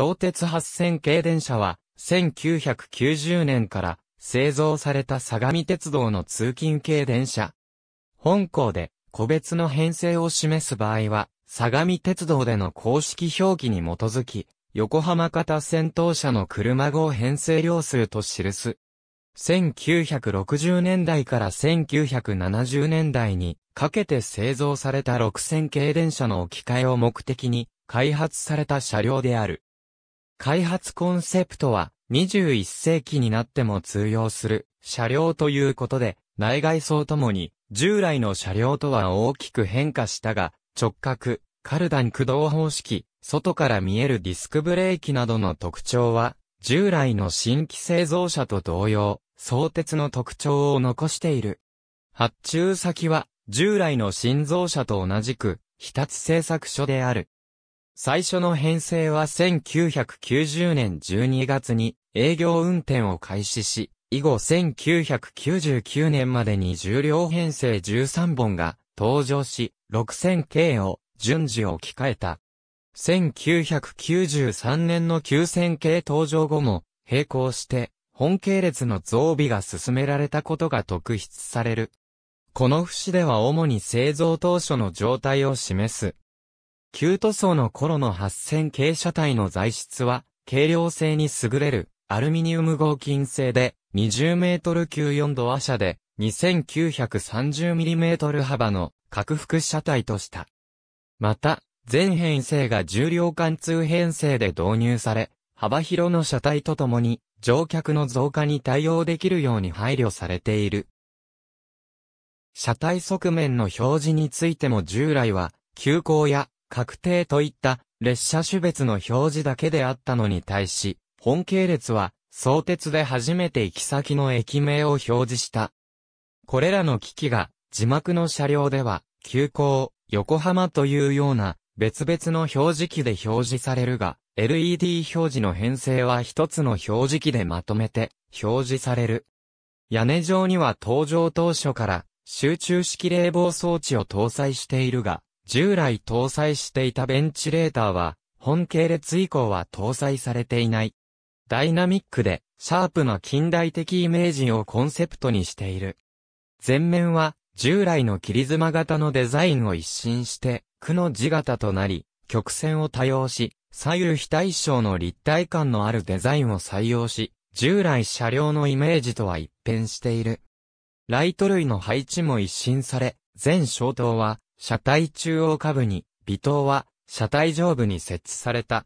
相鉄8000系電車は、1990年から製造された相模鉄道の通勤系電車。本校で個別の編成を示す場合は、相模鉄道での公式表記に基づき、横浜型先頭車の車号編成量数と記す。1960年代から1970年代にかけて製造された6000系電車の置き換えを目的に開発された車両である。開発コンセプトは21世紀になっても通用する車両ということで、内外装ともに従来の車両とは大きく変化したが、直角、カルダン駆動方式、外から見えるディスクブレーキなどの特徴は、従来の新規製造車と同様、相鉄の特徴を残している。発注先は、従来の新造車と同じく、日立製作所である。最初の編成は1990年12月に営業運転を開始し、以後1999年までに重量編成13本が登場し、6000系を順次置き換えた。1993年の9000系登場後も並行して本系列の増備が進められたことが特筆される。この節では主に製造当初の状態を示す旧塗装の頃の8000系車体の材質は、軽量性に優れるアルミニウム合金製で、20メートル級4度和車で、2930ミリメートル幅の拡幅車体とした。また、全編成が重量貫通編成で導入され、幅広の車体とともに、乗客の増加に対応できるように配慮されている。車体側面の表示についても従来は、急行や確定といった列車種別の表示だけであったのに対し、本系列は、相鉄で初めて行き先の駅名を表示した。これらの機器が、字幕の車両では、急行、横浜というような、別々の表示器で表示されるが、LED 表示の編成は一つの表示器でまとめて、表示される。屋根上には登場当初から、集中式冷房装置を搭載しているが、従来搭載していたベンチレーターは、本系列以降は搭載されていない。ダイナミックで、シャープな近代的イメージをコンセプトにしている。前面は、従来の切り妻型のデザインを一新して、区の字型となり、曲線を多用し、左右非対称の立体感のあるデザインを採用し、従来車両のイメージとは一変している。ライト類の配置も一新され、全消灯は車体中央下部に、微灯は、車体上部に設置された。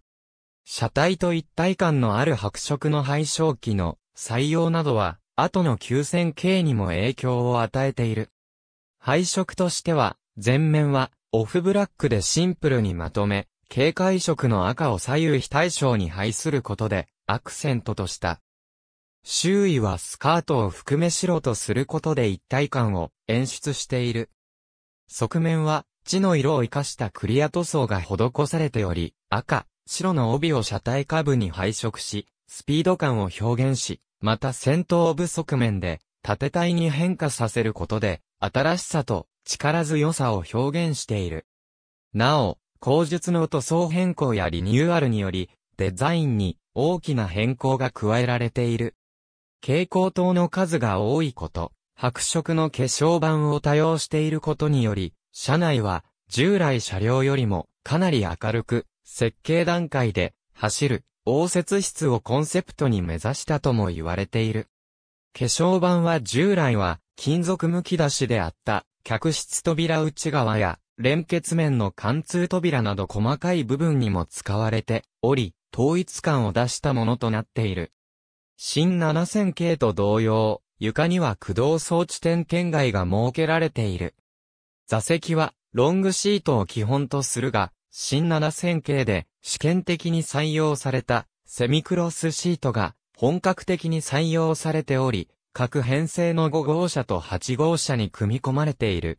車体と一体感のある白色の配色器の採用などは、後の急線形にも影響を与えている。配色としては、前面は、オフブラックでシンプルにまとめ、警戒色の赤を左右非対称に配することで、アクセントとした。周囲はスカートを含め白とすることで一体感を演出している。側面は、地の色を生かしたクリア塗装が施されており、赤、白の帯を車体下部に配色し、スピード感を表現し、また先頭部側面で、縦体に変化させることで、新しさと力強さを表現している。なお、工述の塗装変更やリニューアルにより、デザインに大きな変更が加えられている。蛍光灯の数が多いこと、白色の化粧板を多用していることにより、車内は従来車両よりもかなり明るく、設計段階で走る応接室をコンセプトに目指したとも言われている。化粧板は従来は金属むき出しであった客室扉内側や連結面の貫通扉など細かい部分にも使われており、統一感を出したものとなっている。新7000系と同様、床には駆動装置点検外が設けられている。座席はロングシートを基本とするが、新7000系で試験的に採用されたセミクロスシートが本格的に採用されており、各編成の5号車と8号車に組み込まれている。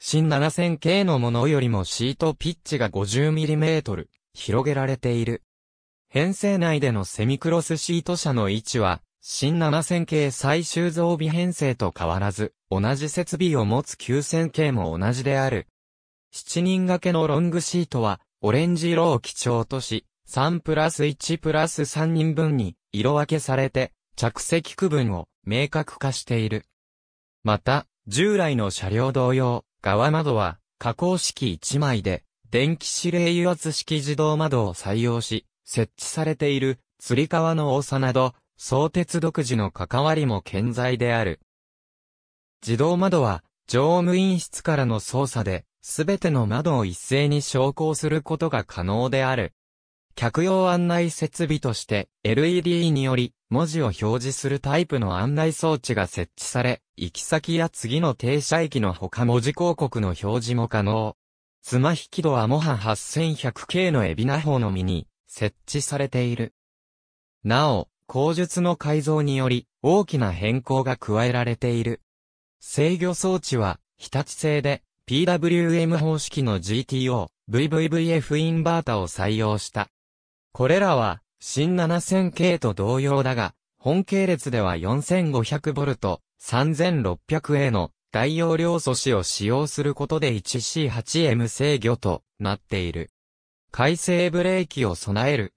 新7000系のものよりもシートピッチが 50mm 広げられている。編成内でのセミクロスシート車の位置は新7000系最終増備編成と変わらず、同じ設備を持つ9000系も同じである。7人掛けのロングシートは、オレンジ色を基調とし、3プラス1プラス3人分に色分けされて、着席区分を明確化している。また、従来の車両同様、側窓は加工式1枚で、電気指令油圧式自動窓を採用し、設置されている、釣り革の多さなど、相鉄独自の関わりも健在である。自動窓は、乗務員室からの操作で、すべての窓を一斉に昇降することが可能である。客用案内設備として LED により文字を表示するタイプの案内装置が設置され、行き先や次の停車駅の他文字広告の表示も可能。妻引き戸はモハ 8100K のエビナホのみに設置されている。なお、工述の改造により大きな変更が加えられている。制御装置は日立製で PWM 方式の GTO、VVVF インバータを採用した。これらは新7 0 0 0系と同様だが、本系列では 4500V、3600A の大容量素子を使用することで 1C8M 制御となっている。回生ブレーキを備える。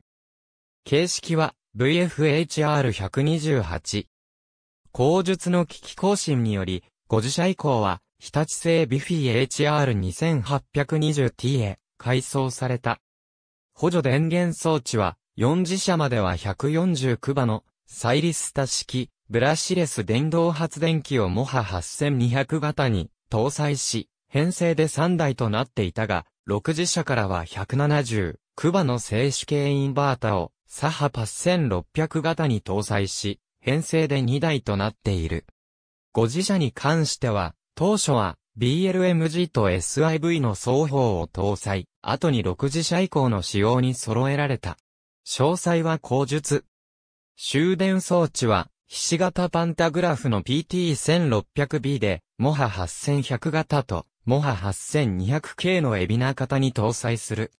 形式は VFHR128。口述の機器更新により、5次社以降は、日立製ビフィ HR2820T へ改装された。補助電源装置は、4次社までは1 4ク馬のサイリスタ式ブラシレス電動発電機をモハ8200型に搭載し、編成で3台となっていたが、6次社からは170、クバの静止系インバータをサハパス1600型に搭載し、編成で2台となっている。ご自社に関しては、当初は BLMG と SIV の双方を搭載、後に6次車以降の仕様に揃えられた。詳細は後述。終電装置は、ひし形パンタグラフの PT1600B で、モハ8100型と、モハ 8200K のエビナ型に搭載する。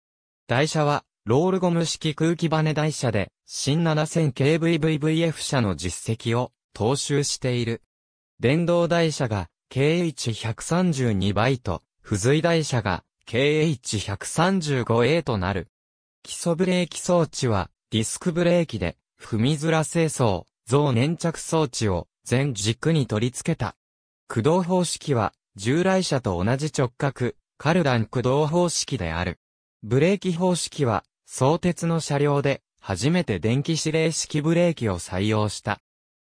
台車は、ロールゴム式空気バネ台車で、新 7000KVVVF 車の実績を踏襲している。電動台車が KH132 イト、付随台車が KH135A となる。基礎ブレーキ装置は、ディスクブレーキで、踏みづら清掃、増粘着装置を全軸に取り付けた。駆動方式は、従来車と同じ直角、カルダン駆動方式である。ブレーキ方式は、相鉄の車両で初めて電気指令式ブレーキを採用した。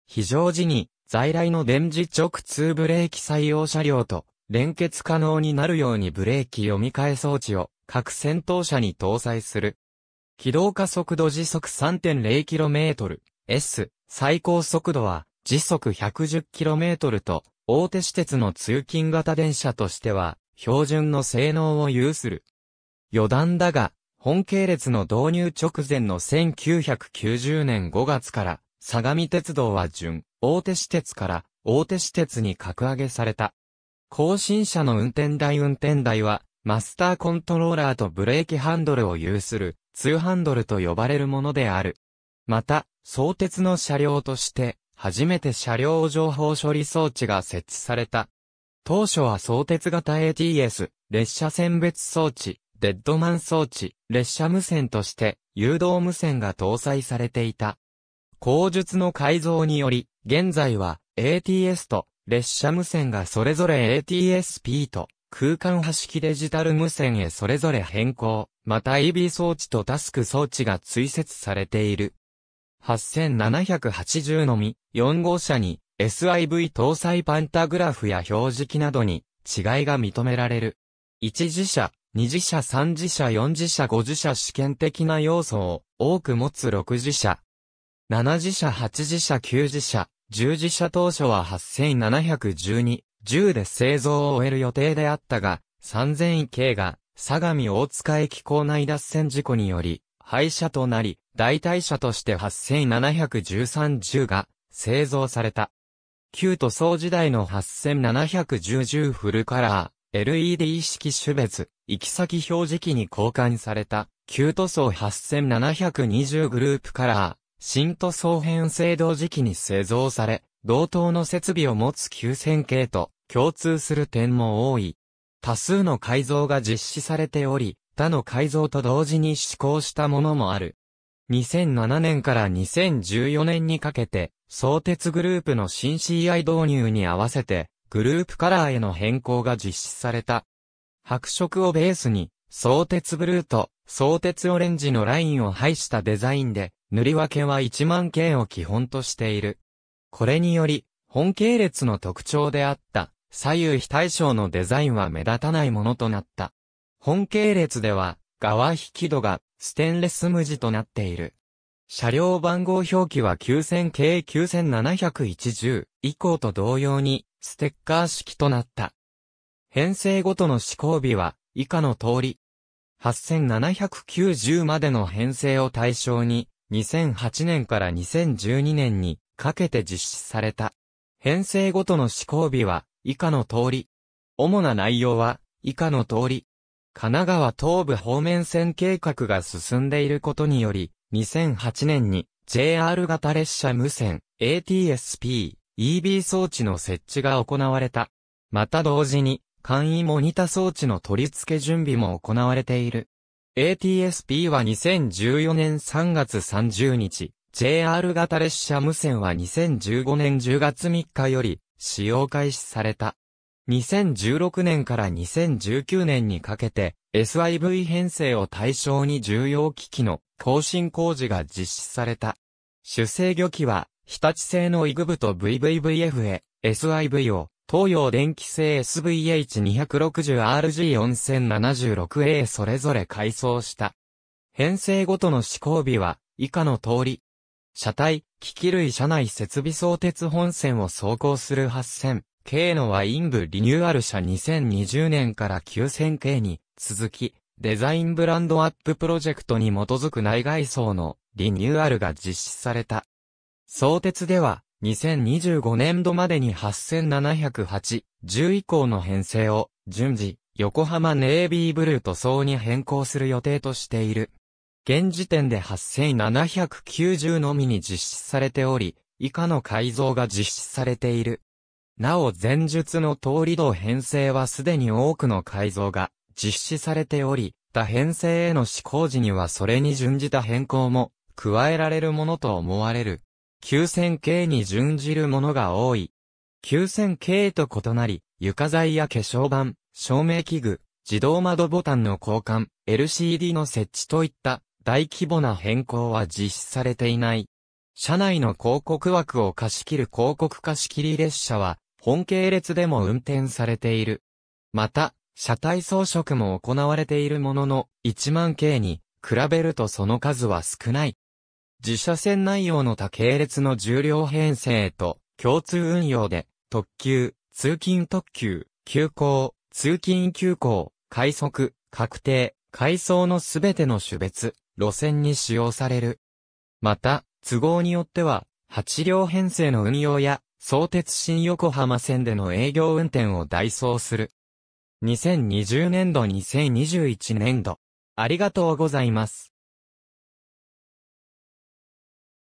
非常時に在来の電磁直通ブレーキ採用車両と連結可能になるようにブレーキ読み替え装置を各戦闘車に搭載する。起動加速度時速 3.0km、S、最高速度は時速 110km と大手私鉄の通勤型電車としては標準の性能を有する。余談だが、本系列の導入直前の1990年5月から、相模鉄道は準、大手私鉄から、大手私鉄に格上げされた。更新車の運転台運転台は、マスターコントローラーとブレーキハンドルを有する、ーハンドルと呼ばれるものである。また、相鉄の車両として、初めて車両情報処理装置が設置された。当初は相鉄型 ATS、列車選別装置、デッドマン装置、列車無線として、誘導無線が搭載されていた。工述の改造により、現在は ATS と列車無線がそれぞれ ATSP と空間端式デジタル無線へそれぞれ変更、また EB 装置とタスク装置が追設されている。8780のみ、4号車に SIV 搭載パンタグラフや表示器などに違いが認められる。一次車、二次車、三次車、四次車、五次車。試験的な要素を多く持つ六次車。七次車、八次車、九次車。十次車。当初は8712、10で製造を終える予定であったが、三千位系が、相模大塚駅構内脱線事故により、廃車となり、代替車として871310が製造された。旧塗装時代の871010フルカラー、LED 式種別、行き先表示器に交換された、旧塗装8720グループカラー、新塗装編成同時期に製造され、同等の設備を持つ9000系と共通する点も多い。多数の改造が実施されており、他の改造と同時に施行したものもある。2007年から2014年にかけて、相鉄グループの新 CI 導入に合わせて、グループカラーへの変更が実施された。白色をベースに、相鉄ブルーと相鉄オレンジのラインを配したデザインで、塗り分けは1万件を基本としている。これにより、本系列の特徴であった、左右非対称のデザインは目立たないものとなった。本系列では、側引き戸がステンレス無地となっている。車両番号表記は9000 k 9701以降と同様に、ステッカー式となった。編成ごとの施行日は、以下の通り、8790までの編成を対象に、2008年から2012年にかけて実施された。編成ごとの施行日は、以下の通り。主な内容は、以下の通り。神奈川東部方面線計画が進んでいることにより、2008年に JR 型列車無線 ATSP EB 装置の設置が行われた。また同時に簡易モニタ装置の取り付け準備も行われている。ATSP は2014年3月30日、JR 型列車無線は2015年10月3日より使用開始された。2016年から2019年にかけて SIV 編成を対象に重要機器の更新工事が実施された。主制御機は日立製のイグブと VVVF へ SIV を東洋電気製 SVH260RG4076A それぞれ改装した。編成ごとの試行日は、以下の通り。車体、機器類車内設備相鉄本線を走行する8000、K のワイン部リニューアル車2020年から9000系に、続き、デザインブランドアッププロジェクトに基づく内外装のリニューアルが実施された。相鉄では、2025年度までに8708、10以降の編成を、順次、横浜ネイビーブルー塗装に変更する予定としている。現時点で8790のみに実施されており、以下の改造が実施されている。なお前述の通り道編成はすでに多くの改造が実施されており、他編成への施行時にはそれに準じた変更も加えられるものと思われる。9000系に準じるものが多い。9000系と異なり、床材や化粧板、照明器具、自動窓ボタンの交換、LCD の設置といった大規模な変更は実施されていない。車内の広告枠を貸し切る広告貸切列車は、本系列でも運転されている。また、車体装飾も行われているものの、1万系に比べるとその数は少ない。自社線内容の多系列の重量編成と共通運用で、特急、通勤特急、急行、通勤急行、快速、確定、階層のすべての種別、路線に使用される。また、都合によっては、8両編成の運用や、相鉄新横浜線での営業運転を代走する。2020年度2021年度。ありがとうございます。